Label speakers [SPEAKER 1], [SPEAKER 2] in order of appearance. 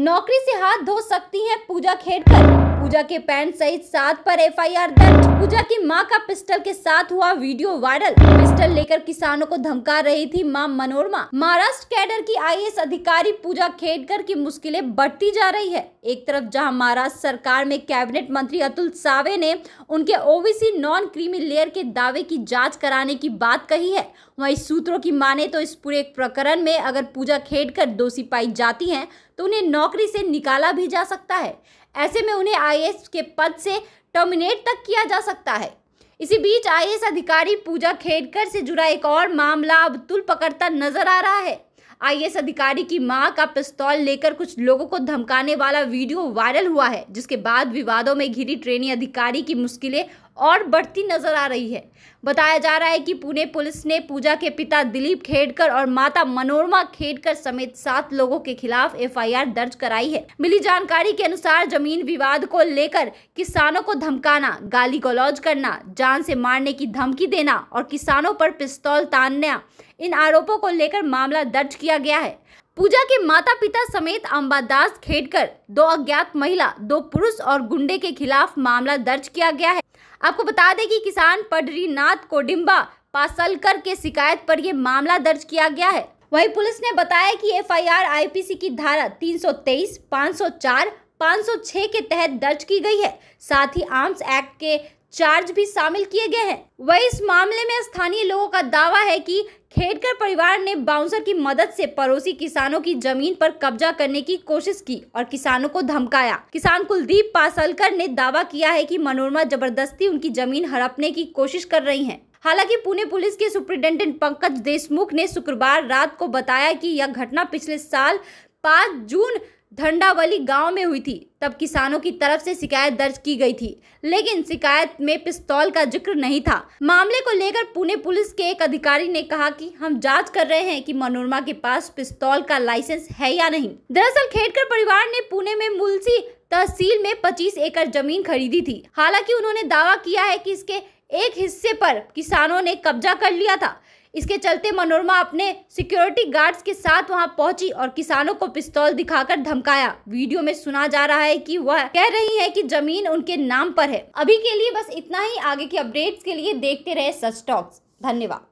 [SPEAKER 1] नौकरी से हाथ धो सकती हैं पूजा खेड़कर पूजा के पैंट सहित सात पर एफआईआर दर्ज पूजा की मां का पिस्टल के साथ हुआ वीडियो वायरल पिस्टल लेकर किसानों को धमका रही थी मां मनोरमा महाराष्ट्र कैडर की आईएएस अधिकारी पूजा खेड़कर की मुश्किलें बढ़ती जा रही है एक तरफ जहां महाराष्ट्र सरकार में कैबिनेट मंत्री अतुल सावे ने उनके ओबीसी नॉन क्रीमी लेयर के दावे की जाँच कराने की बात कही है वही सूत्रों की माने तो इस पूरे प्रकरण में अगर पूजा खेड़कर दोषी पाई जाती है तो उन्हें नौकरी से निकाला भी जा सकता है ऐसे में उन्हें आई के पद से टर्मिनेट तक किया जा सकता है इसी बीच आई अधिकारी पूजा खेडकर से जुड़ा एक और मामला अब तुल पकड़ता नजर आ रहा है आई अधिकारी की मां का पिस्तौल लेकर कुछ लोगों को धमकाने वाला वीडियो वायरल हुआ है जिसके बाद विवादों में घिरी ट्रेनी अधिकारी की मुश्किलें और बढ़ती नजर आ रही है बताया जा रहा है कि पुणे पुलिस ने पूजा के पिता दिलीप खेडकर और माता मनोरमा खेडकर समेत सात लोगों के खिलाफ एफआईआर दर्ज कराई है मिली जानकारी के अनुसार जमीन विवाद को लेकर किसानों को धमकाना गाली गलौज करना जान से मारने की धमकी देना और किसानों पर पिस्तौल तानना इन आरोपों को लेकर मामला दर्ज किया गया है पूजा के माता पिता समेत अंबादास खेड़कर दो अज्ञात महिला दो पुरुष और गुंडे के खिलाफ मामला दर्ज किया गया है आपको बता दें कि किसान पडरी नाथ कोडिम्बा पासलकर के शिकायत पर यह मामला दर्ज किया गया है वहीं पुलिस ने बताया कि एफआईआर आईपीसी की धारा 323, 504, 506 के तहत दर्ज की गई है साथ ही आर्म्स एक्ट के चार्ज भी शामिल किए गए हैं वही इस मामले में स्थानीय लोगों का दावा है कि खेडकर परिवार ने बाउंसर की मदद से पड़ोसी किसानों की जमीन पर कब्जा करने की कोशिश की और किसानों को धमकाया किसान कुलदीप पासलकर ने दावा किया है कि मनोरमा जबरदस्ती उनकी जमीन हड़पने की कोशिश कर रही है हालांकि पुणे पुलिस के सुप्रिंटेंडेंट पंकज देशमुख ने शुक्रवार रात को बताया की यह घटना पिछले साल पाँच जून धंडावली गांव में हुई थी तब किसानों की तरफ से शिकायत दर्ज की गई थी लेकिन शिकायत में पिस्तौल का जिक्र नहीं था मामले को लेकर पुणे पुलिस के एक अधिकारी ने कहा कि हम जांच कर रहे हैं कि मनोरमा के पास पिस्तौल का लाइसेंस है या नहीं दरअसल खेडकर परिवार ने पुणे में मुलसी तहसील में पच्चीस एकड़ जमीन खरीदी थी हालांकि उन्होंने दावा किया है कि इसके एक हिस्से पर किसानों ने कब्जा कर लिया था इसके चलते मनोरमा अपने सिक्योरिटी गार्ड्स के साथ वहां पहुंची और किसानों को पिस्तौल दिखाकर धमकाया वीडियो में सुना जा रहा है कि वह कह रही है कि जमीन उनके नाम पर है अभी के लिए बस इतना ही आगे की अपडेट्स के लिए देखते रहे सच टॉक्स धन्यवाद